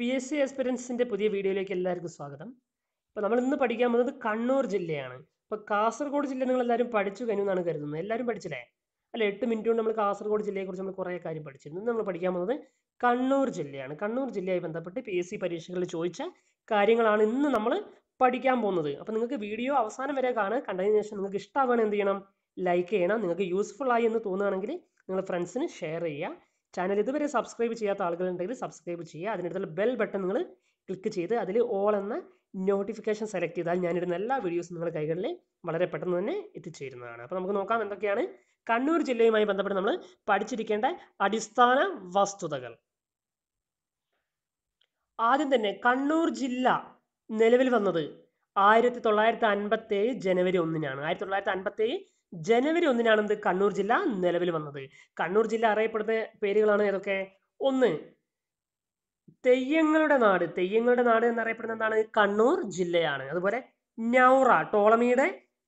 P S C എക്സ്പീരിയൻസിൻ്റെ പുതിയ വീഡിയോയിലേക്ക് എല്ലാവർക്കും സ്വാഗതം ഇപ്പോൾ നമ്മൾ ഇന്ന് പഠിക്കാൻ പോകുന്നത് കണ്ണൂർ ജില്ലയാണ് ഇപ്പോൾ കാസർഗോഡ് ജില്ല നിങ്ങൾ എല്ലാവരും പഠിച്ചു കഴിഞ്ഞു എന്നാണ് കരുതുന്നത് എല്ലാവരും പഠിച്ചില്ലേ അല്ല എട്ട് മിനിറ്റ് കൊണ്ട് നമ്മൾ കാസർഗോഡ് ജില്ലയെക്കുറിച്ച് നമ്മൾ കുറേ കാര്യം പഠിച്ചിരുന്നു നമ്മൾ പഠിക്കാൻ പോകുന്നത് കണ്ണൂർ ജില്ലയാണ് കണ്ണൂർ ജില്ലയായി ബന്ധപ്പെട്ട് പി എസ് സി പരീക്ഷകളിൽ ചോദിച്ച കാര്യങ്ങളാണ് ഇന്ന് നമ്മൾ പഠിക്കാൻ പോകുന്നത് അപ്പോൾ നിങ്ങൾക്ക് വീഡിയോ അവസാനം വരെ കാണുക കണ്ടതിന് ശേഷം നിങ്ങൾക്ക് ഇഷ്ടമാവുകയാണ് എന്ത് ചെയ്യണം ലൈക്ക് ചെയ്യണം നിങ്ങൾക്ക് യൂസ്ഫുൾ ആയി എന്ന് തോന്നുകയാണെങ്കിൽ നിങ്ങൾ ഫ്രണ്ട്സിന് ഷെയർ ചെയ്യുക ചാനൽ ഇതുവരെ സബ്സ്ക്രൈബ് ചെയ്യാത്ത ആളുകളുണ്ടെങ്കിൽ സബ്സ്ക്രൈബ് ചെയ്യുക അതിനടുത്തുള്ള ബെൽ ബട്ടൺ നിങ്ങൾ ക്ലിക്ക് ചെയ്ത് അതിൽ ഓൾ എന്ന നോട്ടിഫിക്കേഷൻ സെലക്ട് ചെയ്താൽ ഞാനിടുന്ന എല്ലാ വീഡിയോസും നിങ്ങളുടെ കൈകളിൽ വളരെ പെട്ടെന്ന് തന്നെ എത്തിച്ചേരുന്നതാണ് അപ്പോൾ നമുക്ക് നോക്കാം എന്തൊക്കെയാണ് കണ്ണൂർ ജില്ലയുമായി ബന്ധപ്പെട്ട് നമ്മൾ പഠിച്ചിരിക്കേണ്ട അടിസ്ഥാന വസ്തുതകൾ ആദ്യം തന്നെ കണ്ണൂർ ജില്ല നിലവിൽ വന്നത് ആയിരത്തി തൊള്ളായിരത്തി അൻപത്തേഴ് ജനുവരി ഒന്നിനാണ് ആയിരത്തി തൊള്ളായിരത്തി അൻപത്തേഴ് ജനുവരി ഇത് കണ്ണൂർ ജില്ല നിലവിൽ വന്നത് കണ്ണൂർ ജില്ല അറിയപ്പെടുന്ന പേരുകളാണ് ഏതൊക്കെ ഒന്ന് തെയ്യങ്ങളുടെ നാട് തെയ്യങ്ങളുടെ നാട് എന്നറിയപ്പെടുന്ന എന്താണ് കണ്ണൂർ ജില്ലയാണ് അതുപോലെ നൗറ ടോളമിയുടെ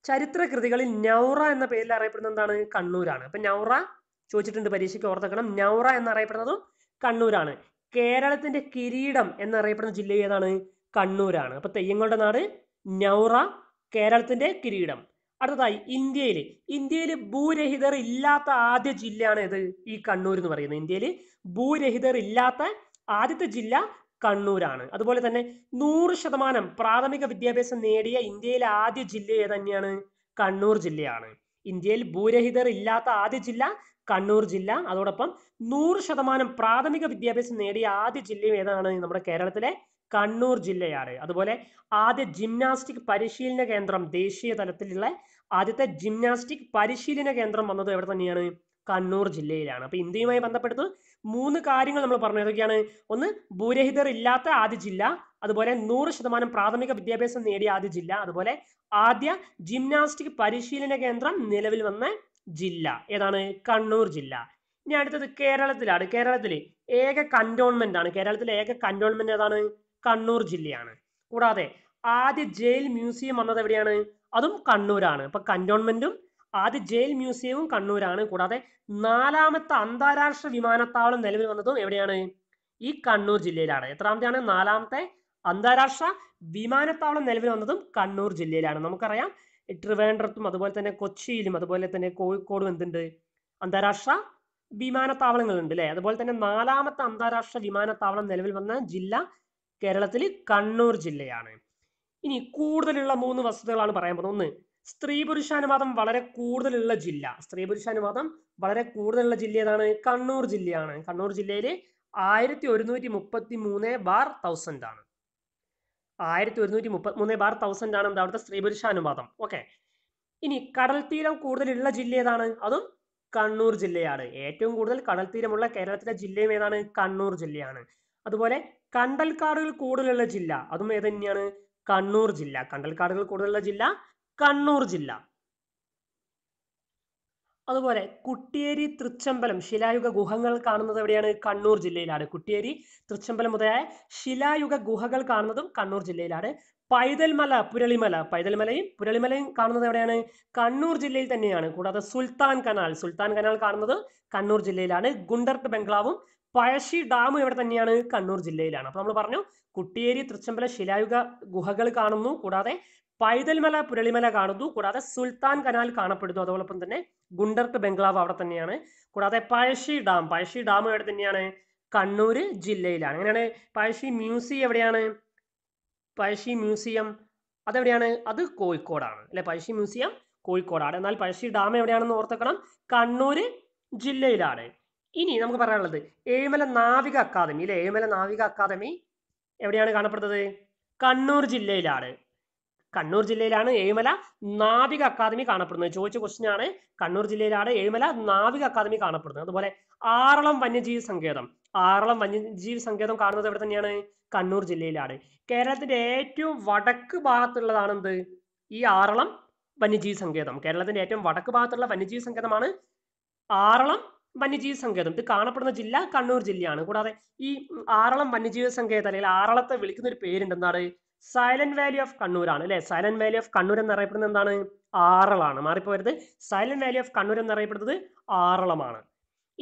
ചരിത്ര കൃതികളിൽ നൗറ എന്ന പേരിൽ അറിയപ്പെടുന്ന എന്താണ് കണ്ണൂരാണ് അപ്പൊ നൗറ ചോദിച്ചിട്ടുണ്ട് പരീക്ഷയ്ക്ക് ഓർത്തേക്കണം നൗറ എന്നറിയപ്പെടുന്നതും കണ്ണൂരാണ് കേരളത്തിന്റെ കിരീടം എന്നറിയപ്പെടുന്ന ജില്ല ഏതാണ് കണ്ണൂരാണ് അപ്പൊ തെയ്യങ്ങളുടെ നാട് നൗറ കേരളത്തിന്റെ കിരീടം അടുത്തതായി ഇന്ത്യയിൽ ഇന്ത്യയിൽ ഭൂരഹിതർ ഇല്ലാത്ത ആദ്യ ജില്ലയാണ് ഏത് ഈ കണ്ണൂർ എന്ന് പറയുന്നത് ഇന്ത്യയിൽ ഭൂരഹിതർ ഇല്ലാത്ത ആദ്യത്തെ ജില്ല കണ്ണൂരാണ് അതുപോലെ തന്നെ നൂറ് ശതമാനം പ്രാഥമിക വിദ്യാഭ്യാസം നേടിയ ഇന്ത്യയിലെ ആദ്യ ജില്ല ഏത് തന്നെയാണ് കണ്ണൂർ ജില്ലയാണ് ഇന്ത്യയിൽ ഭൂരഹിതർ ഇല്ലാത്ത ആദ്യ ജില്ല കണ്ണൂർ ജില്ല അതോടൊപ്പം നൂറ് ശതമാനം പ്രാഥമിക വിദ്യാഭ്യാസം നേടിയ ആദ്യ ജില്ലയും ഏതാണ് നമ്മുടെ കേരളത്തിലെ കണ്ണൂർ ജില്ലയാണ് അതുപോലെ ആദ്യ ജിംനാസ്റ്റിക് പരിശീലന കേന്ദ്രം ദേശീയ തലത്തിലുള്ള ആദ്യത്തെ ജിംനാസ്റ്റിക് പരിശീലന കേന്ദ്രം വന്നത് എവിടെ തന്നെയാണ് കണ്ണൂർ ജില്ലയിലാണ് അപ്പൊ ഇന്ത്യയുമായി ബന്ധപ്പെടുത്തു മൂന്ന് കാര്യങ്ങൾ നമ്മൾ പറഞ്ഞു ഏതൊക്കെയാണ് ഒന്ന് ഭൂരഹിതർ ഇല്ലാത്ത ആദ്യ ജില്ല അതുപോലെ നൂറ് ശതമാനം പ്രാഥമിക വിദ്യാഭ്യാസം നേടിയ ആദ്യ ജില്ല അതുപോലെ ആദ്യ ജിംനാസ്റ്റിക് പരിശീലന കേന്ദ്രം നിലവിൽ വന്ന ജില്ല ഏതാണ് കണ്ണൂർ ജില്ല ഇനി അടുത്തത് കേരളത്തിലാണ് കേരളത്തിലെ ഏക കണ്ടോൺമെന്റ് ആണ് കേരളത്തിലെ ഏക കണ്ടോൺമെന്റ് ഏതാണ് കണ്ണൂർ ജില്ലയാണ് കൂടാതെ ആദ്യ ജയിൽ മ്യൂസിയം വന്നത് എവിടെയാണ് അതും കണ്ണൂരാണ് ഇപ്പൊ കന്റോൺമെന്റും ആദ്യ ജയിൽ മ്യൂസിയവും കണ്ണൂരാണ് കൂടാതെ നാലാമത്തെ അന്താരാഷ്ട്ര വിമാനത്താവളം നിലവിൽ വന്നതും എവിടെയാണ് ഈ കണ്ണൂർ ജില്ലയിലാണ് എത്രാമത്തെയാണ് നാലാമത്തെ അന്താരാഷ്ട്ര വിമാനത്താവളം നിലവിൽ വന്നതും കണ്ണൂർ ജില്ലയിലാണ് നമുക്കറിയാം ട്രിവാൻഡ്രത്തും അതുപോലെ തന്നെ കൊച്ചിയിലും അതുപോലെ തന്നെ കോഴിക്കോടും എന്തുണ്ട് അന്താരാഷ്ട്ര വിമാനത്താവളങ്ങളുണ്ട് അല്ലേ അതുപോലെ തന്നെ നാലാമത്തെ അന്താരാഷ്ട്ര വിമാനത്താവളം നിലവിൽ വന്ന ജില്ല കേരളത്തിൽ കണ്ണൂർ ജില്ലയാണ് ഇനി കൂടുതലുള്ള മൂന്ന് വസ്തുതകളാണ് പറയാൻ പോകുന്നത് ഒന്ന് സ്ത്രീ പുരുഷാനുപാതം വളരെ കൂടുതലുള്ള ജില്ല സ്ത്രീ പുരുഷാനുപാതം വളരെ കൂടുതലുള്ള ജില്ല ഏതാണ് കണ്ണൂർ ജില്ലയാണ് കണ്ണൂർ ജില്ലയിൽ ആയിരത്തി ഒരുന്നൂറ്റി മുപ്പത്തി മൂന്ന് ബാർ തൗസൻഡ് ആണ് ആയിരത്തി ഒരുന്നൂറ്റി മുപ്പത്തി മൂന്ന് ബാർ തൗസൻഡ് ആണ് എന്താ അവിടുത്തെ സ്ത്രീ പുരുഷാനുപാതം ഓക്കെ ഇനി കടൽ തീരം കൂടുതലുള്ള ജില്ല ഏതാണ് അതും കണ്ണൂർ ജില്ലയാണ് ഏറ്റവും കൂടുതൽ കടൽ തീരമുള്ള കേരളത്തിലെ ജില്ലയും ഏതാണ് കണ്ണൂർ ജില്ലയാണ് അതുപോലെ കണ്ടൽക്കാടുകൾ കൂടുതലുള്ള ജില്ല അതും ഏത് തന്നെയാണ് കണ്ണൂർ ജില്ല കണ്ടൽക്കാടുകൾ കൂടുതലുള്ള ജില്ല കണ്ണൂർ ജില്ല അതുപോലെ കുട്ടിയേരി തൃച്ചമ്പലം ശിലായുഗ ഗുഹകൾ കാണുന്നത് എവിടെയാണ് കണ്ണൂർ ജില്ലയിലാണ് കുട്ടിയേരി തൃച്ചമ്പലം മുതലായ ശിലായുഗ ഗുഹകൾ കാണുന്നതും കണ്ണൂർ ജില്ലയിലാണ് പൈതൽമല പുരളിമല പൈതൽമലയും പുരളിമലയും കാണുന്നത് എവിടെയാണ് കണ്ണൂർ ജില്ലയിൽ തന്നെയാണ് കൂടാതെ സുൽത്താൻ കനാൽ സുൽത്താൻ കനാൽ കാണുന്നത് കണ്ണൂർ ജില്ലയിലാണ് ഗുണ്ടർട്ട് ബംഗ്ലാവും പഴശ്ശി ഡാം ഇവിടെ തന്നെയാണ് കണ്ണൂർ ജില്ലയിലാണ് അപ്പോൾ നമ്മൾ പറഞ്ഞു കുട്ടിയേരി തൃച്ചമ്പല ശിലായുഗ ഗുഹകൾ കാണുന്നു കൂടാതെ പൈതൽമല പുരളിമല കാണുന്നു കൂടാതെ സുൽത്താൻ കനാൽ കാണപ്പെടുന്നു അതോടൊപ്പം തന്നെ ഗുണ്ടർക്ക് ബംഗ്ലാവ് അവിടെ തന്നെയാണ് കൂടാതെ പഴശ്ശി ഡാം പഴശ്ശി ഡാം ഇവിടെ തന്നെയാണ് കണ്ണൂർ ജില്ലയിലാണ് അങ്ങനെയാണ് പഴശ്ശി മ്യൂസിയം എവിടെയാണ് പഴശ്ശി മ്യൂസിയം അതെവിടെയാണ് അത് കോഴിക്കോടാണ് അല്ലെ പഴശ്ശി മ്യൂസിയം കോഴിക്കോടാണ് എന്നാൽ പഴശ്ശി ഡാം എവിടെയാണെന്ന് ഓർത്തക്കണം കണ്ണൂർ ജില്ലയിലാണ് ഇനി നമുക്ക് പറയാനുള്ളത് ഏഴുമല നാവിക അക്കാദമി അല്ലെ ഏഴുമല നാവിക അക്കാദമി എവിടെയാണ് കാണപ്പെടുന്നത് കണ്ണൂർ ജില്ലയിലാണ് കണ്ണൂർ ജില്ലയിലാണ് ഏഴുമല നാവിക അക്കാദമി കാണപ്പെടുന്നത് ചോദിച്ച ക്വസ്റ്റ്യൻ ആണ് കണ്ണൂർ ജില്ലയിലാണ് ഏഴുമല നാവിക അക്കാദമി കാണപ്പെടുന്നത് അതുപോലെ ആറളം വന്യജീവി സങ്കേതം ആറളം വന്യജീവി സങ്കേതം കാണുന്നത് എവിടെ തന്നെയാണ് കണ്ണൂർ ജില്ലയിലാണ് കേരളത്തിന്റെ ഏറ്റവും വടക്ക് ഭാഗത്തുള്ളതാണ് ഈ ആറളം വന്യജീവി സങ്കേതം കേരളത്തിന്റെ ഏറ്റവും വടക്ക് ഭാഗത്തുള്ള വന്യജീവി സങ്കേതമാണ് ആറളം വന്യജീവി സങ്കേതം ഇത് കാണപ്പെടുന്ന ജില്ല കണ്ണൂർ ജില്ലയാണ് കൂടാതെ ഈ ആറളം വന്യജീവി സങ്കേതം അല്ലെങ്കിൽ ആറളത്തെ വിളിക്കുന്ന ഒരു പേരുണ്ട് എന്താണ് സൈലന്റ് വാലി ഓഫ് ആണ് അല്ലെ സൈലന്റ് വാലി ഓഫ് കണ്ണൂർ എന്നറിയപ്പെടുന്നത് എന്താണ് ആറളാണ് മാറിപ്പോയത് സൈലന്റ് വാലി ഓഫ് കണ്ണൂർ എന്നറിയപ്പെടുന്നത് ആറളമാണ്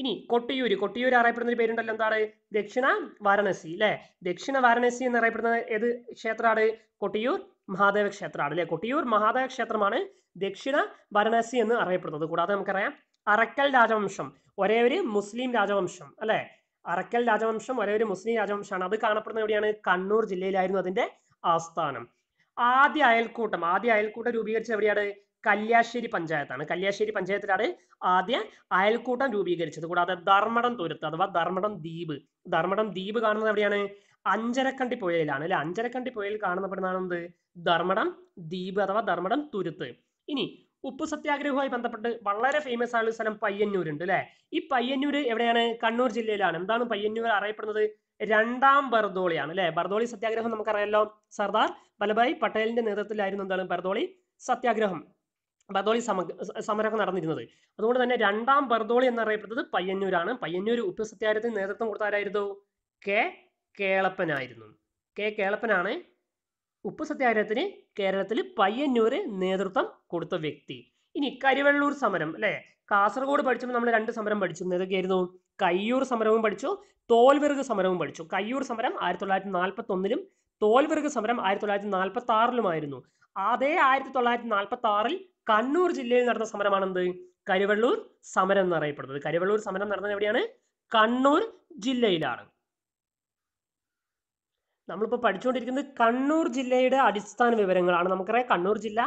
ഇനി കൊട്ടിയൂർ കൊട്ടിയൂർ അറിയപ്പെടുന്ന ഒരു പേരുണ്ടല്ലോ എന്താണ് ദക്ഷിണ വാരണസി അല്ലെ ദക്ഷിണ വാരണസി എന്നറിയപ്പെടുന്ന ഏത് ക്ഷേത്രമാണ് കൊട്ടിയൂർ മഹാദേവ ക്ഷേത്രമാണ് അല്ലെ കൊട്ടിയൂർ മഹാദേവ ക്ഷേത്രമാണ് ദക്ഷിണ വാരണാസി എന്ന് അറിയപ്പെടുന്നത് കൂടാതെ നമുക്കറിയാം അറക്കൽ രാജവംശം ഒരേ ഒരു മുസ്ലിം രാജവംശം അല്ലെ അറക്കൽ രാജവംശം ഒരേ ഒരു മുസ്ലിം രാജവംശമാണ് അത് കാണപ്പെടുന്ന എവിടെയാണ് കണ്ണൂർ ജില്ലയിലായിരുന്നു അതിന്റെ ആസ്ഥാനം ആദ്യ അയൽക്കൂട്ടം ആദ്യ അയൽക്കൂട്ടം രൂപീകരിച്ചത് എവിടെയാണ് കല്യാശ്ശേരി പഞ്ചായത്താണ് കല്യാശ്ശേരി പഞ്ചായത്തിലാണ് ആദ്യ അയൽക്കൂട്ടം രൂപീകരിച്ചത് കൂടാതെ ധർമ്മടം തുരുത്ത് അഥവാ ധർമ്മടം ദ്വീപ് ധർമ്മടം ദ്വീപ് കാണുന്നത് എവിടെയാണ് അഞ്ചരക്കണ്ടി പുഴയിലാണ് അല്ലെ അഞ്ചരക്കണ്ടി പുഴയിൽ കാണുന്നപ്പെടുന്നതാണ് എന്ത് ധർമ്മടം ദ്വീപ് അഥവാ ധർമ്മടം തുരുത്ത് ഇനി ഉപ്പ് സത്യാഗ്രഹവുമായി ബന്ധപ്പെട്ട് വളരെ ഫേമസ് ആയുള്ള സ്ഥലം പയ്യന്നൂരുണ്ട് അല്ലേ ഈ പയ്യന്നൂർ എവിടെയാണ് കണ്ണൂർ ജില്ലയിലാണ് എന്താണ് പയ്യന്നൂർ അറിയപ്പെടുന്നത് രണ്ടാം ബർദോളിയാണ് അല്ലെ ബർദോളി സത്യാഗ്രഹം നമുക്കറിയാമല്ലോ സർദാർ വല്ലഭായ് പട്ടേലിന്റെ നേതൃത്വത്തിലായിരുന്നു എന്താണ് ബർദോളി സത്യാഗ്രഹം ബർദോളി സമ സമരമൊക്കെ നടന്നിരുന്നത് അതുകൊണ്ട് തന്നെ രണ്ടാം ബർദോളി എന്നറിയപ്പെടുന്നത് പയ്യന്നൂരാണ് പയ്യന്നൂർ ഉപ്പ് സത്യാഗ്രഹത്തിന് നേതൃത്വം കൊടുത്താരായിരുന്നു കെ കേളപ്പനായിരുന്നു കെ കേളപ്പനാണ് ഉപ്പ് സത്യാഗ്രഹത്തിന് കേരളത്തിൽ പയ്യന്നൂർ നേതൃത്വം കൊടുത്ത വ്യക്തി ഇനി കരിവെള്ളൂർ സമരം അല്ലെ കാസർഗോഡ് പഠിച്ചപ്പോൾ നമ്മൾ രണ്ട് സമരം പഠിച്ചു ഏതൊക്കെയായിരുന്നു കയ്യൂർ സമരവും പഠിച്ചു തോൽവിറക് സമരവും പഠിച്ചു കയ്യൂർ സമരം ആയിരത്തി തൊള്ളായിരത്തി നാൽപ്പത്തി ഒന്നിലും തോൽവിറക് സമരം ആയിരത്തി തൊള്ളായിരത്തി നാൽപ്പത്തി ആറിലുമായിരുന്നു അതേ ആയിരത്തി തൊള്ളായിരത്തി നാൽപ്പത്തി ആറിൽ കണ്ണൂർ ജില്ലയിൽ നടന്ന സമരമാണെന്ത് കരുവള്ളൂർ സമരം എന്നറിയപ്പെടുന്നത് കരുവള്ളൂർ സമരം നടന്നത് എവിടെയാണ് കണ്ണൂർ ജില്ലയിലാണ് നമ്മളിപ്പോൾ പഠിച്ചുകൊണ്ടിരിക്കുന്നത് കണ്ണൂർ ജില്ലയുടെ അടിസ്ഥാന വിവരങ്ങളാണ് നമുക്കറിയാം കണ്ണൂർ ജില്ല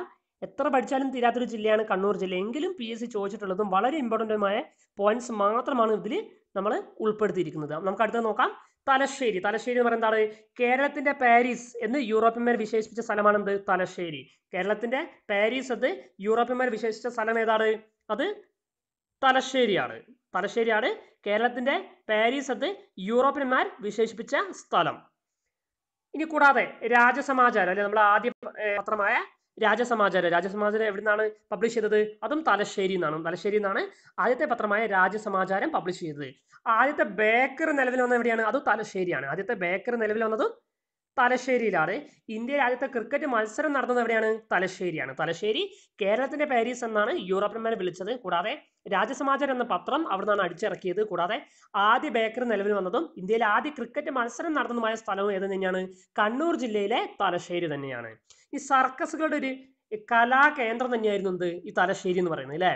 എത്ര പഠിച്ചാലും തീരാത്തൊരു ജില്ലയാണ് കണ്ണൂർ ജില്ല എങ്കിലും പി എസ് സി ചോദിച്ചിട്ടുള്ളതും വളരെ ഇമ്പോർട്ടൻ്റുമായ പോയിന്റ്സ് മാത്രമാണ് ഇതിൽ നമ്മൾ ഉൾപ്പെടുത്തിയിരിക്കുന്നത് നമുക്ക് അടുത്തത് നോക്കാം തലശ്ശേരി തലശ്ശേരി എന്ന് പറയുന്നത് എന്താണ് കേരളത്തിന്റെ പാരീസ് എന്ന് യൂറോപ്യന്മാർ വിശേഷിപ്പിച്ച സ്ഥലമാണ് എന്ത് തലശ്ശേരി കേരളത്തിന്റെ പാരീസ് അത് യൂറോപ്യന്മാർ വിശേഷിച്ച സ്ഥലം ഏതാണ് അത് തലശ്ശേരിയാണ് തലശ്ശേരിയാണ് കേരളത്തിന്റെ പാരീസ് അത് യൂറോപ്യന്മാർ വിശേഷിപ്പിച്ച സ്ഥലം ഇനി കൂടാതെ രാജസമാചാരം അല്ലെ നമ്മുടെ ആദ്യ പത്രമായ രാജസമാചാരം രാജസമാചാരം എവിടെ നിന്നാണ് പബ്ലിഷ് ചെയ്തത് അതും തലശ്ശേരി എന്നാണ് തലശ്ശേരി എന്നാണ് ആദ്യത്തെ പത്രമായ രാജസമാചാരം പബ്ലിഷ് ചെയ്തത് ആദ്യത്തെ ബേക്കർ നിലവിൽ വന്നത് എവിടെയാണ് അതും തലശ്ശേരിയാണ് ആദ്യത്തെ ബേക്കർ നിലവിൽ വന്നതും തലശ്ശേരിയിലാണ് ഇന്ത്യ ആദ്യത്തെ ക്രിക്കറ്റ് മത്സരം നടന്നത് എവിടെയാണ് തലശ്ശേരിയാണ് തലശ്ശേരി കേരളത്തിന്റെ പാരീസ് എന്നാണ് യൂറോപ്യന്മാരെ വിളിച്ചത് കൂടാതെ രാജസമാചാരം എന്ന പത്രം അവിടെ നിന്നാണ് അടിച്ചിറക്കിയത് കൂടാതെ ആദ്യ ബേക്കറി നിലവിൽ വന്നതും ഇന്ത്യയിലെ ആദ്യ ക്രിക്കറ്റ് മത്സരം നടന്നതുമായ സ്ഥലവും ഏത് തന്നെയാണ് കണ്ണൂർ ജില്ലയിലെ തലശ്ശേരി തന്നെയാണ് ഈ സർക്കസുകളുടെ ഒരു കലാകേന്ദ്രം തന്നെയായിരുന്നു ഈ തലശ്ശേരി എന്ന് പറയുന്നത് അല്ലേ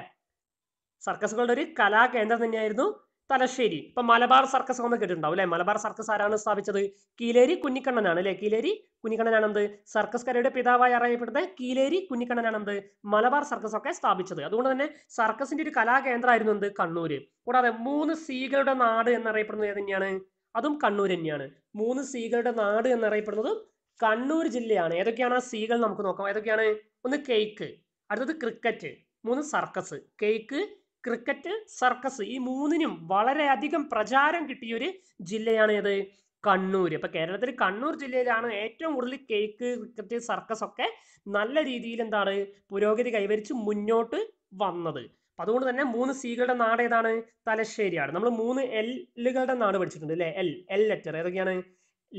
സർക്കസുകളുടെ ഒരു കലാകേന്ദ്രം തന്നെയായിരുന്നു തലശ്ശേരി ഇപ്പൊ മലബാർ സർക്കസ് ഒന്ന് കേട്ടിട്ടുണ്ടാവും അല്ലെ മലബാർ സർക്കസ് ആരാണ് സ്ഥാപിച്ചത് കീലേരി കുഞ്ഞിക്കണ്ണനാണ് അല്ലെ കീലേരി കുഞ്ഞിക്കണ്ണനാണ് എന്ത് സർക്കസ് കലയുടെ പിതാവായി അറിയപ്പെടുന്നത് കീലേരി കുഞ്ഞിക്കണ്ണനാണ് എന്ത് മലബാർ സർക്കസ് ഒക്കെ സ്ഥാപിച്ചത് അതുകൊണ്ട് തന്നെ സർക്കസിന്റെ ഒരു കലാകേന്ദ്രമായിരുന്നു എന്ത് കണ്ണൂര് കൂടാതെ മൂന്ന് സീകളുടെ നാട് എന്നറിയപ്പെടുന്നത് തന്നെയാണ് അതും കണ്ണൂർ തന്നെയാണ് മൂന്ന് സീകളുടെ നാട് എന്നറിയപ്പെടുന്നതും കണ്ണൂർ ജില്ലയാണ് ഏതൊക്കെയാണ് ആ സീകൾ നമുക്ക് നോക്കാം ഏതൊക്കെയാണ് ഒന്ന് കേക്ക് അടുത്തത് ക്രിക്കറ്റ് മൂന്ന് സർക്കസ് കേക്ക് ക്രിക്കറ്റ് സർക്കസ് ഈ മൂന്നിനും വളരെയധികം പ്രചാരം കിട്ടിയൊരു ജില്ലയാണ് ഏത് കണ്ണൂർ ഇപ്പൊ കേരളത്തിൽ കണ്ണൂർ ജില്ലയിലാണ് ഏറ്റവും കൂടുതൽ കേക്ക് ക്രിക്കറ്റ് സർക്കസ് ഒക്കെ നല്ല രീതിയിൽ എന്താണ് പുരോഗതി കൈവരിച്ച് മുന്നോട്ട് വന്നത് അപ്പൊ അതുകൊണ്ട് തന്നെ മൂന്ന് സികളുടെ നാട് ഏതാണ് തലശ്ശേരിയാണ് നമ്മൾ മൂന്ന് എല്ലുകളുടെ നാട് പഠിച്ചിട്ടുണ്ട് അല്ലേ എൽ എൽ ലെറ്റർ ഏതൊക്കെയാണ്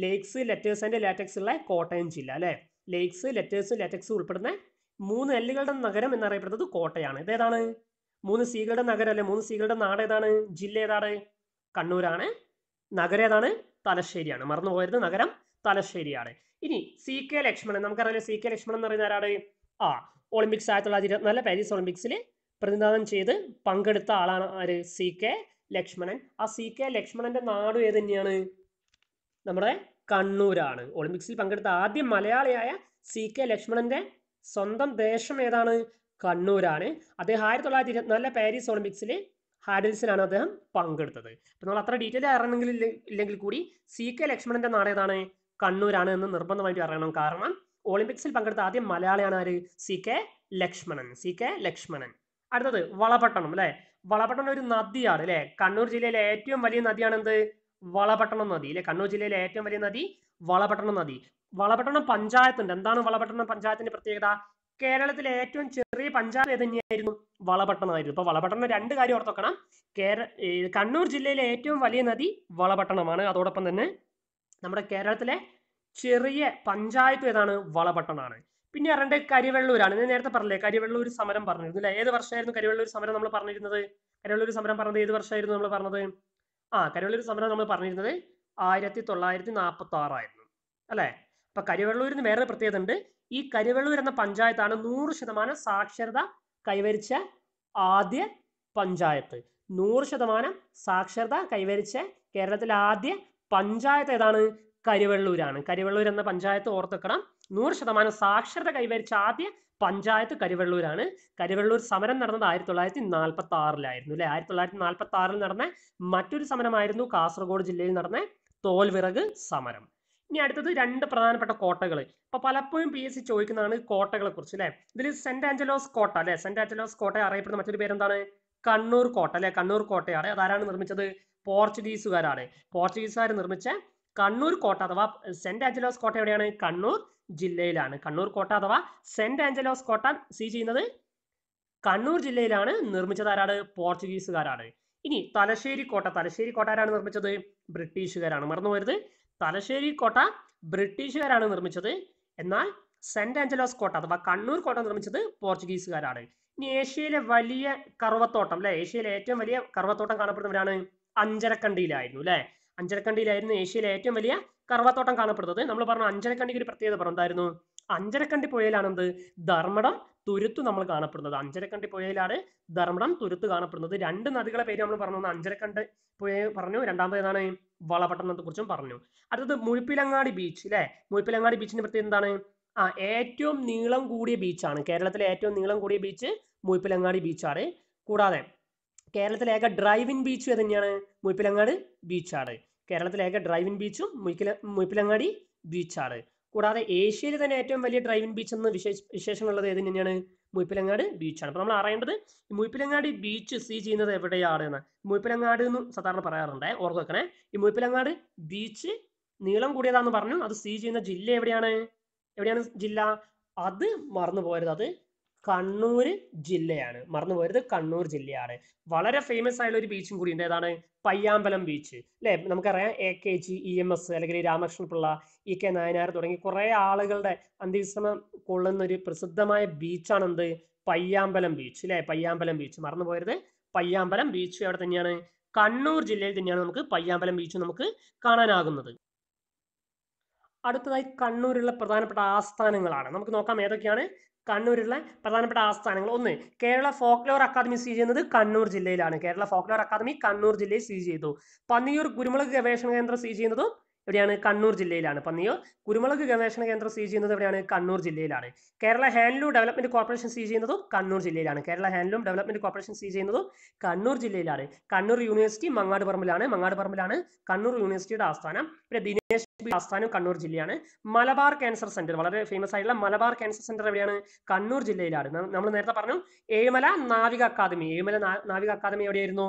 ലേക്സ് ലെറ്റേഴ്സ് ആൻഡ് ലാറ്റക്സ് ഉള്ള കോട്ടയം ജില്ല അല്ലേ ലേക്സ് ലെറ്റേഴ്സ് ലാറ്റക്സ് ഉൾപ്പെടുന്ന മൂന്ന് എല്ലുകളുടെ നഗരം എന്നറിയപ്പെടുന്നത് കോട്ടയാണ് ഇതേതാണ് മൂന്ന് സികളുടെ നഗരം അല്ലെ മൂന്ന് സികളുടെ നാട് ഏതാണ് ജില്ല ഏതാണ് കണ്ണൂരാണ് നഗരം ഏതാണ് തലശ്ശേരിയാണ് മറന്നു പോയത് നഗരം തലശ്ശേരിയാണ് ഇനി സി കെ ലക്ഷ്മണൻ നമുക്കറിയാം സി കെ ലക്ഷ്മണൻ എന്ന് പറയുന്ന ആരാണ് ആ ഒളിമ്പിക്സ് ആയിരത്തി തൊള്ളായിരത്തി ഇരുപത്തിനാല് പാരീസ് ഒളിമ്പിക്സിൽ പ്രതിനിധാനം ചെയ്ത് പങ്കെടുത്ത ആളാണ് ആര് സി കെ ലക്ഷ്മണൻ ആ സി കെ ലക്ഷ്മണന്റെ നാട് ഏത് തന്നെയാണ് നമ്മുടെ കണ്ണൂരാണ് ഒളിമ്പിക്സിൽ പങ്കെടുത്ത ആദ്യം മലയാളിയായ സി കെ ലക്ഷ്മണന്റെ സ്വന്തം ദേശം ഏതാണ് കണ്ണൂരാണ് അദ്ദേഹം ആയിരത്തി തൊള്ളായിരത്തി ഇരുപത്തിനാലിലെ പാരീസ് ഒളിമ്പിക്സിലെ ഹാഡിൽസിലാണ് അദ്ദേഹം പങ്കെടുത്തത് അപ്പൊ നമ്മൾ അത്ര ഡീറ്റെയിൽ അറിയണമെങ്കിൽ ഇല്ലെങ്കിൽ കൂടി സി കെ ലക്ഷ്മണന്റെ നാടേതാണ് കണ്ണൂരാണ് എന്ന് നിർബന്ധമായിട്ട് അറിയണം കാരണം ഒളിമ്പിക്സിൽ പങ്കെടുത്ത ആദ്യം മലയാളിയാണ് ആര് C K Lakshmanan C K Lakshmanan അടുത്തത് വളപട്ടണം അല്ലെ വളപട്ടണം ഒരു നദിയാണ് അല്ലെ കണ്ണൂർ ജില്ലയിലെ ഏറ്റവും വലിയ നദിയാണ് എന്ത് വളപട്ടണം നദി അല്ലെ കണ്ണൂർ ജില്ലയിലെ ഏറ്റവും വലിയ നദി വളപട്ടണം നദി വളപട്ടണം പഞ്ചായത്തുണ്ട് എന്താണ് വളപട്ടണം പഞ്ചായത്തിന്റെ പ്രത്യേകത കേരളത്തിലെ ഏറ്റവും ചെറിയ പഞ്ചായത്ത് ഏത് തന്നെയായിരുന്നു വളപട്ടണമായിരുന്നു ഇപ്പൊ വളപട്ടണം രണ്ട് കാര്യം ഓർത്തോക്കണം കേര കണ്ണൂർ ജില്ലയിലെ ഏറ്റവും വലിയ നദി വളപട്ടണമാണ് അതോടൊപ്പം തന്നെ നമ്മുടെ കേരളത്തിലെ ചെറിയ പഞ്ചായത്ത് ഏതാണ് വളപട്ടണമാണ് പിന്നെ രണ്ട് കരിവെള്ളൂരാണ് ഞാൻ നേരത്തെ പറഞ്ഞില്ലേ കരിവെള്ളൂർ സമരം പറഞ്ഞിരുന്നു അല്ലേ ഏത് വർഷമായിരുന്നു കരിവെള്ളൂർ സമരം നമ്മൾ പറഞ്ഞിരുന്നത് കരിവെള്ളൂർ സമരം പറഞ്ഞത് ഏത് വർഷമായിരുന്നു നമ്മൾ പറഞ്ഞത് ആ കരിവെള്ളൂർ സമരം നമ്മൾ പറഞ്ഞിരുന്നത് ആയിരത്തി തൊള്ളായിരത്തി നാൽപ്പത്തി ആറായിരുന്നു അല്ലേ അപ്പൊ കരിവെള്ളൂരിന് വേറെ പ്രത്യേകത ഉണ്ട് ഈ കരുവെള്ളൂർ എന്ന പഞ്ചായത്താണ് നൂറ് ശതമാനം സാക്ഷരത കൈവരിച്ച ആദ്യ പഞ്ചായത്ത് നൂറ് ശതമാനം സാക്ഷരത കൈവരിച്ച കേരളത്തിലെ ആദ്യ പഞ്ചായത്ത് ഏതാണ് കരുവെള്ളൂരാണ് കരുവെള്ളൂർ എന്ന പഞ്ചായത്ത് ഓർത്തെക്കണം നൂറ് ശതമാനം സാക്ഷരത കൈവരിച്ച ആദ്യ പഞ്ചായത്ത് കരുവെള്ളൂരാണ് കരുവെള്ളൂർ സമരം നടന്നത് ആയിരത്തി തൊള്ളായിരത്തി നാൽപ്പത്തി ആറിലായിരുന്നു അല്ലെ ആയിരത്തി തൊള്ളായിരത്തി നാൽപ്പത്തി ആറിൽ നടന്ന മറ്റൊരു സമരമായിരുന്നു കാസർഗോഡ് ജില്ലയിൽ നടന്ന തോൽവിറക് സമരം ഇനി അടുത്തത് രണ്ട് പ്രധാനപ്പെട്ട കോട്ടകൾ ഇപ്പൊ പലപ്പോഴും പി എസ് സി ചോദിക്കുന്നതാണ് കോട്ടകളെ കുറിച്ച് അല്ലെ ഇതിൽ സെന്റ് ആഞ്ചലോസ് കോട്ട അല്ലെ സെന്റ് ആഞ്ചലോസ് കോട്ട അറിയപ്പെടുന്ന മറ്റൊരു പേരെന്താണ് കണ്ണൂർ കോട്ട അല്ലെ കണ്ണൂർ കോട്ടയാണ് അതാരാണ് നിർമ്മിച്ചത് പോർച്ചുഗീസുകാരാണ് പോർച്ചുഗീസുകാർ നിർമ്മിച്ച കണ്ണൂർ കോട്ട അഥവാ സെന്റ് ആഞ്ചലോസ് കോട്ട എവിടെയാണ് കണ്ണൂർ ജില്ലയിലാണ് കണ്ണൂർ കോട്ട അഥവാ സെന്റ് ആഞ്ചലോസ് കോട്ട സി ചെയ്യുന്നത് കണ്ണൂർ ജില്ലയിലാണ് ആരാണ് പോർച്ചുഗീസുകാരാണ് ഇനി തലശ്ശേരി കോട്ട തലശ്ശേരി കോട്ട ആരാണ് നിർമ്മിച്ചത് ബ്രിട്ടീഷുകാരാണ് മറന്നു തലശ്ശേരി കോട്ട ബ്രിട്ടീഷുകാരാണ് നിർമ്മിച്ചത് എന്നാൽ സെന്റ് ആഞ്ചലോസ് കോട്ട അഥവാ കണ്ണൂർ കോട്ട നിർമ്മിച്ചത് പോർച്ചുഗീസുകാരാണ് ഇനി ഏഷ്യയിലെ വലിയ കറുവത്തോട്ടം അല്ലെ ഏഷ്യയിലെ ഏറ്റവും വലിയ കറുവത്തോട്ടം കാണപ്പെടുന്നവരാണ് അഞ്ചരക്കണ്ടിയിലായിരുന്നു അല്ലെ അഞ്ചരക്കണ്ടിയിലായിരുന്നു ഏഷ്യയിലെ ഏറ്റവും വലിയ കറുവത്തോട്ടം കാണപ്പെടുന്നത് നമ്മൾ പറഞ്ഞ അഞ്ചരക്കണ്ടിക്ക് ഒരു പ്രത്യേകത പറഞ്ഞു എന്തായിരുന്നു അഞ്ചരക്കണ്ടി പുഴയിലാണെന്ത് ധർമ്മടം തുരുത്ത് നമ്മൾ കാണപ്പെടുന്നത് അഞ്ചരക്കണ്ടി പുഴയിലാണ് ധർമ്മടം തുരുത്ത് കാണപ്പെടുന്നത് രണ്ട് നദികളെ പേര് നമ്മൾ പറഞ്ഞു അഞ്ചരക്കണ്ടി പുഴ പറഞ്ഞു രണ്ടാമത് ഏതാണ് വളപട്ടണത്തെ കുറിച്ചും പറഞ്ഞു അടുത്തത് മുഴുപ്പിലങ്ങാടി ബീച്ച് അല്ലേ മുഴുപ്പിലങ്ങാടി ബീച്ചിന്റെ പ്രത്യേകത എന്താണ് ആ ഏറ്റവും നീളം കൂടിയ ബീച്ചാണ് കേരളത്തിലെ ഏറ്റവും നീളം കൂടിയ ബീച്ച് മുഴുപ്പിലങ്ങാടി ബീച്ചാണ് കൂടാതെ കേരളത്തിലെ ഏക ഡ്രൈവിൻ ബീച്ച് തന്നെയാണ് മുഴുപ്പിലങ്ങാട് ബീച്ചാണ് കേരളത്തിലെ ഏക ഡ്രൈവിൻ ബീച്ചും മുയിക്കില മുഴുപ്പിലങ്ങാടി ബീച്ചാണ് കൂടാതെ ഏഷ്യയിലെ തന്നെ ഏറ്റവും വലിയ ഡ്രൈവിൻ ബീച്ച് എന്ന് വിശേഷ വിശേഷമുള്ളത് ഏത് തന്നെയാണ് മുയ്പിലങ്ങാട് ബീച്ചാണ് അപ്പോൾ നമ്മൾ അറിയേണ്ടത് ഈ ബീച്ച് സ്ഥിതി ചെയ്യുന്നത് എവിടെയാണ് എന്ന് മുയ്പിലങ്ങാട് എന്ന് സാധാരണ പറയാറുണ്ട് ഓർത്ത് വെക്കണേ ഈ മുയ്പിലങ്ങാട് ബീച്ച് നീളം കൂടിയതാന്ന് പറഞ്ഞു അത് സ്ഥിതി ചെയ്യുന്ന ജില്ല എവിടെയാണ് എവിടെയാണ് ജില്ല അത് മറന്നു പോയത് അത് കണ്ണൂർ ജില്ലയാണ് മറന്നു പോയത് കണ്ണൂർ ജില്ലയാണ് വളരെ ഫേമസ് ആയിട്ടുള്ള ഒരു ബീച്ചും കൂടി ഉണ്ട് ഏതാണ് പയ്യാമ്പലം ബീച്ച് അല്ലേ നമുക്കറിയാം A K G E M S അല്ലെങ്കിൽ Ramakrishna Pillai E e K Nayanar തുടങ്ങി കുറേ ആളുകളുടെ അന്ത്യവിശ്രമം കൊള്ളുന്ന ഒരു പ്രസിദ്ധമായ ബീച്ചാണ് എന്ത് പയ്യാമ്പലം ബീച്ച് അല്ലേ പയ്യാമ്പലം ബീച്ച് മറന്നു പോയത് പയ്യാമ്പലം ബീച്ച് അവിടെ തന്നെയാണ് കണ്ണൂർ ജില്ലയിൽ തന്നെയാണ് നമുക്ക് പയ്യാമ്പലം ബീച്ച് നമുക്ക് കാണാനാകുന്നത് അടുത്തതായി കണ്ണൂരിലുള്ള പ്രധാനപ്പെട്ട ആസ്ഥാനങ്ങളാണ് നമുക്ക് നോക്കാം ഏതൊക്കെയാണ് കണ്ണൂരിലെ പ്രധാനപ്പെട്ട ആസ്ഥാനങ്ങൾ ഒന്ന് കേരള ഫോക്ലോർ അക്കാദമി സ്ഥിതി ചെയ്യുന്നത് കണ്ണൂർ ജില്ലയിലാണ് കേരള ഫോക്ലോർ അക്കാദമി കണ്ണൂർ ജില്ലയിൽ സ്ഥിതി ചെയ്തു പന്നിയൂർ കുരുമുളക് ഗവേഷണ കേന്ദ്രം സ്ഥിതി ചെയ്യുന്നതും എവിടെയാണ് കണ്ണൂർ ജില്ലയിലാണ് പന്നിയോ കുരുമുളക് ഗവേഷണ കേന്ദ്രം സ്ഥിതി ചെയ്യുന്നത് എവിടെയാണ് കണ്ണൂർ ജില്ലയിലാണ് കേരള ഹാൻഡ്ലൂം ഡെവലപ്മെന്റ് കോർപ്പറേഷൻ സ്ഥിതി ചെയ്യുന്നതും കണ്ണൂർ ജില്ലയിലാണ് കേരള ഹാൻഡ്ലൂം ഡെവലപ്മെന്റ് കോർപ്പറേഷൻ സ്ഥിതി ചെയ്യുന്നതും കണ്ണൂർ ജില്ലയിലാണ് കണ്ണൂർ യൂണിവേഴ്സിറ്റി മങ്ങാട് പറമ്പിലാണ് മങ്ങാട് പറമ്പിലാണ് കണ്ണൂർ യൂണിവേഴ്സിറ്റിയുടെ ആസ്ഥാനം പിന്നെ ദിനേശ് ആസ്ഥാനം കണ്ണൂർ ജില്ലയാണ് മലബാർ ക്യാൻസർ സെന്റർ വളരെ ഫേമസ് ആയിട്ടുള്ള മലബാർ ക്യാൻസർ സെന്റർ എവിടെയാണ് കണ്ണൂർ ജില്ലയിലാണ് നമ്മൾ നേരത്തെ പറഞ്ഞു ഏഴുമല നാവിക അക്കാദമി ഏഴുമല നാവിക അക്കാദമി എവിടെയായിരുന്നു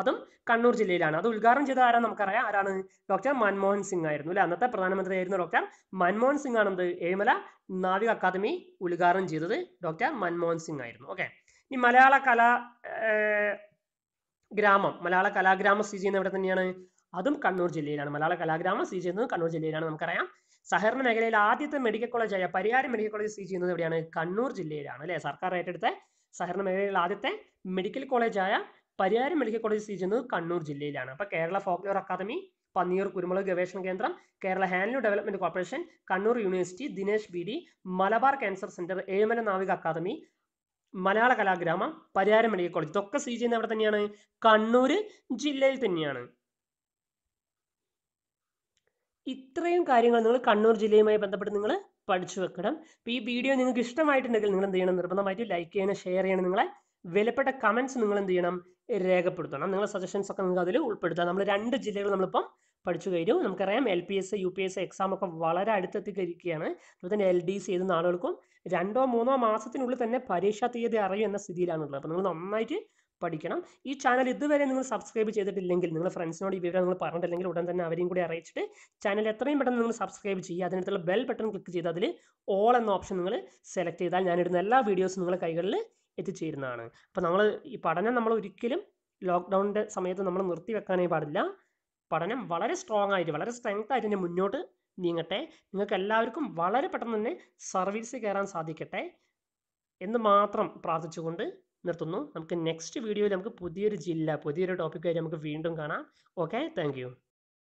അതും കണ്ണൂർ ജില്ലയിലാണ് അത് ഉദ്ഘാടനം ചെയ്ത ആരാ നമുക്കറിയാം ആരാണ് ഡോക്ടർ മൻമോഹൻ സിംഗ് ആയിരുന്നു അല്ലെ അന്നത്തെ ആയിരുന്നു ഡോക്ടർ മൻമോഹൻ സിംഗ് ആണ് ഏഴിമല നാവിക അക്കാദമി ഉദ്ഘാടനം ചെയ്തത് ഡോക്ടർ മൻമോഹൻ സിംഗ് ആയിരുന്നു ഓക്കെ ഇനി മലയാള കലാ ഗ്രാമം മലയാള കലാഗ്രാമം സ്ഥിതി ചെയ്യുന്ന എവിടെ തന്നെയാണ് അതും കണ്ണൂർ ജില്ലയിലാണ് മലയാള കലാഗ്രാമം സ്ഥിതി ചെയ്യുന്നത് കണ്ണൂർ ജില്ലയിലാണ് നമുക്കറിയാം സഹകരണ മേഖലയിൽ ആദ്യത്തെ മെഡിക്കൽ കോളേജ് ആയ പരിയാരം മെഡിക്കൽ കോളേജ് സ്ഥിതി ചെയ്യുന്നത് എവിടെയാണ് കണ്ണൂർ ജില്ലയിലാണ് അല്ലെ സർക്കാർ ഏറ്റെടുത്ത സഹകരണ മേഖലയിൽ ആദ്യത്തെ മെഡിക്കൽ കോളേജായ പരിയാരം മെഡിക്കൽ കോളേജ് സ്ഥിതി ചെയ്യുന്നത് കണ്ണൂർ ജില്ലയിലാണ് അപ്പോൾ കേരള ഫോക്ലോർ അക്കാദമി പന്നിയൂർ കുരുമുളക് ഗവേഷണ കേന്ദ്രം Kerala handloom development corporation Kannur university Dinesh B D Malabar cancer centre Ezhimala നാവിക അക്കാദമി മലയാള കലാഗ്രാമം പരിയാരം മെഡിക്കൽ കോളേജ് ഇതൊക്കെ സ്ഥിതി ചെയ്യുന്നത് എവിടെ തന്നെയാണ് കണ്ണൂർ ജില്ലയിൽ തന്നെയാണ് ഇത്രയും കാര്യങ്ങൾ നിങ്ങൾ കണ്ണൂർ ജില്ലയുമായി ബന്ധപ്പെട്ട് നിങ്ങൾ പഠിച്ചു വെക്കണം ഈ വീഡിയോ നിങ്ങൾക്ക് ഇഷ്ടമായിട്ടുണ്ടെങ്കിൽ നിങ്ങൾ എന്ത് ചെയ്യണം നിർബന്ധമായിട്ട് ലൈക്ക് ചെയ്യണം ഷെയർ ചെയ്യണം നിങ്ങളെ വിലപ്പെട്ട കമൻസ് നിങ്ങൾ എന്ത് ചെയ്യണം രേഖപ്പെടുത്തണം നിങ്ങളുടെ സജഷൻസ് ഒക്കെ നിങ്ങൾക്ക് അതിൽ ഉൾപ്പെടുത്താം നമ്മൾ രണ്ട് ജില്ലകൾ നമ്മളിപ്പം പഠിച്ചു കഴിഞ്ഞു നമുക്കറിയാം L P S U P S exam ഒക്കെ വളരെ അടുത്തെത്തിയിരിക്കുകയാണ് അതുപോലെ തന്നെ എൽ ഡി സി ചെയ്ത ആളുകൾക്കും രണ്ടോ മൂന്നോ മാസത്തിനുള്ളിൽ തന്നെ പരീക്ഷാ തീയതി അറിയും എന്ന സ്ഥിതിയിലാണുള്ളത് അപ്പോൾ നിങ്ങൾ നന്നായിട്ട് പഠിക്കണം ഈ ചാനൽ ഇതുവരെ നിങ്ങൾ സബ്സ്ക്രൈബ് ചെയ്തിട്ടില്ലെങ്കിൽ നിങ്ങളുടെ ഫ്രണ്ട്സിനോട് ഈ വിവരം നിങ്ങൾ പറഞ്ഞിട്ടില്ലെങ്കിൽ ഉടൻ തന്നെ അവരെയും കൂടി അറിയിച്ചിട്ട് ചാനൽ എത്രയും പെട്ടെന്ന് നിങ്ങൾ സബ്സ്ക്രൈബ് ചെയ്യുക അതിനകത്തുള്ള ബെൽ ബട്ടൺ ക്ലിക്ക് ചെയ്ത് അതിൽ ഓൾ എന്ന ഓപ്ഷൻ നിങ്ങൾ സെലക്ട് ചെയ്താൽ ഞാനിടുന്ന എല്ലാ വീഡിയോസും നിങ്ങളുടെ കൈകളിൽ എത്തിച്ചേരുന്നതാണ് അപ്പോൾ നമ്മൾ ഈ പഠനം നമ്മൾ ഒരിക്കലും ലോക്ക്ഡൗണിൻ്റെ സമയത്ത് നമ്മൾ നിർത്തി വെക്കാനേ പാടില്ല പഠനം വളരെ സ്ട്രോങ് ആയിട്ട് വളരെ സ്ട്രെങ്ത് ആയിട്ട് തന്നെ മുന്നോട്ട് നീങ്ങട്ടെ നിങ്ങൾക്ക് എല്ലാവർക്കും വളരെ പെട്ടെന്ന് തന്നെ സർവീസ് കയറാൻ സാധിക്കട്ടെ എന്ന് മാത്രം പ്രാർത്ഥിച്ചുകൊണ്ട് നിർത്തുന്നു നമുക്ക് നെക്സ്റ്റ് വീഡിയോയിൽ നമുക്ക് പുതിയൊരു ജില്ല പുതിയൊരു ടോപ്പിക്കായിട്ട് നമുക്ക് വീണ്ടും കാണാം ഓക്കെ താങ്ക്